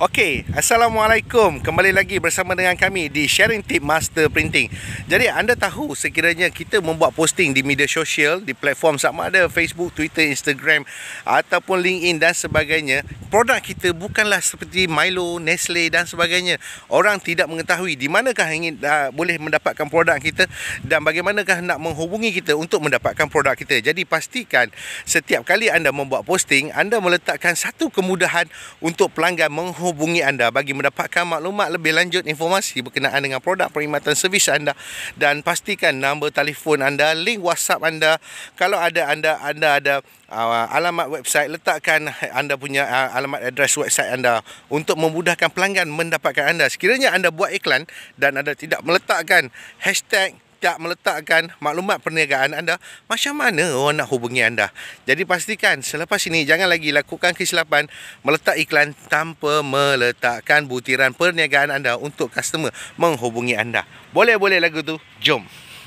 Okey, Assalamualaikum Kembali lagi bersama dengan kami di Sharing Tip Master Printing Jadi anda tahu sekiranya kita membuat posting di media sosial Di platform sama ada Facebook, Twitter, Instagram Ataupun LinkedIn dan sebagainya Produk kita bukanlah seperti Milo, Nestle dan sebagainya Orang tidak mengetahui di manakah ingin uh, boleh mendapatkan produk kita Dan bagaimanakah nak menghubungi kita untuk mendapatkan produk kita Jadi pastikan setiap kali anda membuat posting Anda meletakkan satu kemudahan untuk pelanggan menghubungi menghubungi anda bagi mendapatkan maklumat lebih lanjut informasi berkenaan dengan produk perkhidmatan servis anda dan pastikan nombor telefon anda, link WhatsApp anda. Kalau ada anda anda ada uh, alamat website letakkan anda punya uh, alamat address website anda untuk memudahkan pelanggan mendapatkan anda. Sekiranya anda buat iklan dan anda tidak meletakkan hashtag tidak meletakkan maklumat perniagaan anda, macam mana orang nak hubungi anda? Jadi pastikan selepas ini jangan lagi lakukan kesilapan meletak iklan tanpa meletakkan butiran perniagaan anda untuk customer menghubungi anda. Boleh-boleh lagu tu. Jom.